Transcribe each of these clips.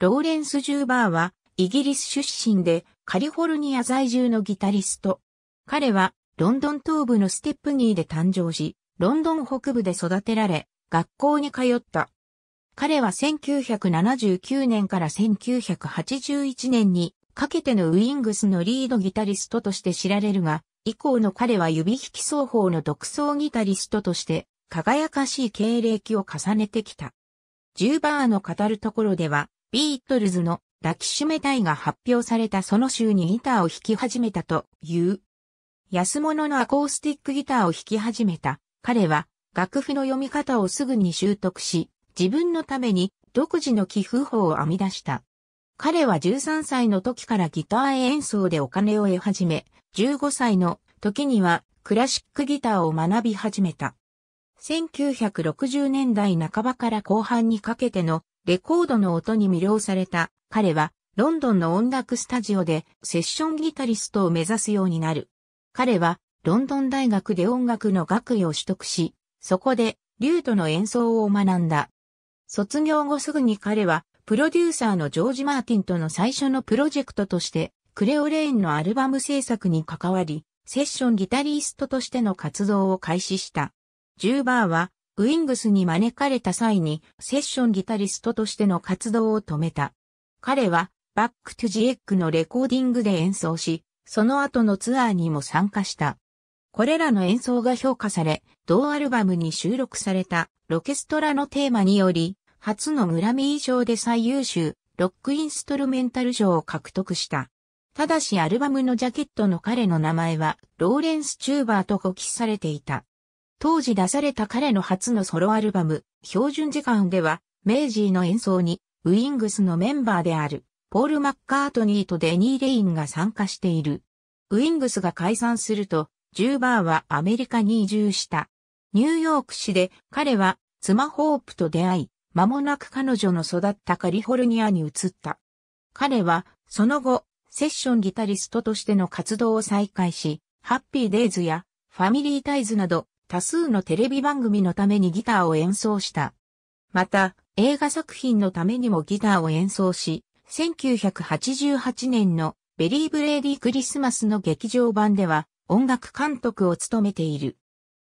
ローレンス・ジューバーは、イギリス出身で、カリフォルニア在住のギタリスト。彼は、ロンドン東部のステップニーで誕生し、ロンドン北部で育てられ、学校に通った。彼は1979年から1981年にかけてのウィングスのリードギタリストとして知られるが、以降の彼は指引き奏法の独奏ギタリストとして輝かしい経歴を重ねてきた。ジューバーの語るところでは、ビートルズの抱きしめたいが発表されたその週にギターを弾き始めたという。安物のアコースティックギターを弾き始めた。彼は楽譜の読み方をすぐに習得し、自分のために独自の寄付法を編み出した。彼は13歳の時からギター演奏でお金を得始め、15歳の時にはクラシックギターを学び始めた。1960年代半ばから後半にかけてのレコードの音に魅了された彼はロンドンの音楽スタジオでセッションギタリストを目指すようになる。彼はロンドン大学で音楽の学位を取得し、そこでリュートの演奏を学んだ。卒業後すぐに彼はプロデューサーのジョージ・マーティンとの最初のプロジェクトとしてクレオレインのアルバム制作に関わり、セッションギタリストとしての活動を開始した。ジューバーはウィングスに招かれた際にセッションギタリストとしての活動を止めた。彼はバックトゥジエックのレコーディングで演奏し、その後のツアーにも参加した。これらの演奏が評価され、同アルバムに収録されたロケストラのテーマにより、初のグラミー賞で最優秀ロックインストルメンタル賞を獲得した。ただしアルバムのジャケットの彼の名前はローレンス・チューバーと呼記されていた。当時出された彼の初のソロアルバム、標準時間では、メイジーの演奏に、ウィングスのメンバーである、ポール・マッカートニーとデニー・レインが参加している。ウィングスが解散すると、ジューバーはアメリカに移住した。ニューヨーク市で彼は妻ホープと出会い、間もなく彼女の育ったカリフォルニアに移った。彼はその後、セッションギタリストとしての活動を再開し、ハッピーデイズやファミリータイズなど多数のテレビ番組のためにギターを演奏した。また、映画作品のためにもギターを演奏し、1988年のベリーブレイディクリスマスの劇場版では音楽監督を務めている。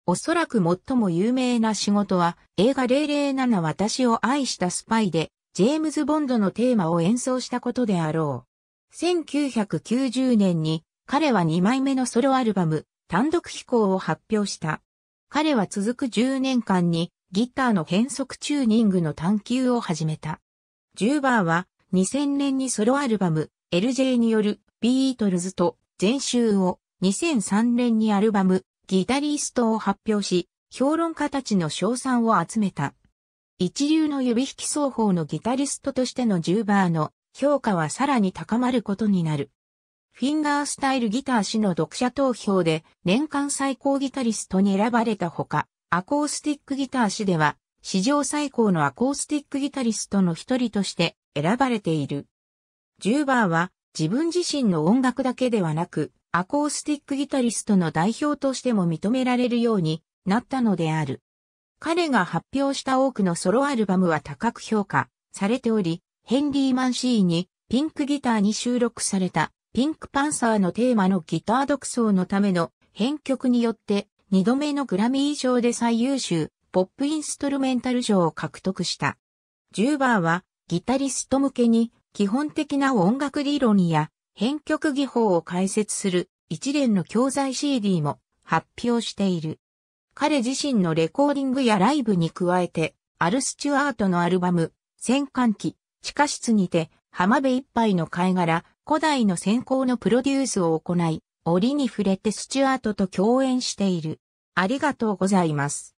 おそらく最も有名な仕事は映画007私を愛したスパイでジェームズ・ボンドのテーマを演奏したことであろう。1990年に彼は2枚目のソロアルバム単独飛行を発表した。彼は続く10年間にギターの変速チューニングの探求を始めた。ジューバーは2000年にソロアルバム LJ によるビートルズと全集を2003年にアルバムギタリストを発表し、評論家たちの賞賛を集めた。一流の指弾き奏法のギタリストとしてのジューバーの評価はさらに高まることになる。フィンガースタイルギター誌の読者投票で年間最高ギタリストに選ばれたほか、アコースティックギター誌では史上最高のアコースティックギタリストの一人として選ばれている。ジューバーは自分自身の音楽だけではなく、アコースティックギタリストの代表としても認められるようになったのである。彼が発表した多くのソロアルバムは高く評価されており、ヘンリー・マンシーにピンクギターに収録されたピンクパンサーのテーマのギター独奏のための編曲によって2度目のグラミー賞で最優秀ポップインストルメンタル賞を獲得した。ジューバーはギタリスト向けに基本的な音楽理論や編曲技法を解説する一連の教材 CD も発表している。彼自身のレコーディングやライブに加えて、アル・スチュアートのアルバム、戦艦機、地下室にて、浜辺一杯の貝殻、古代の先行のプロデュースを行い、折に触れてスチュアートと共演している。ありがとうございます。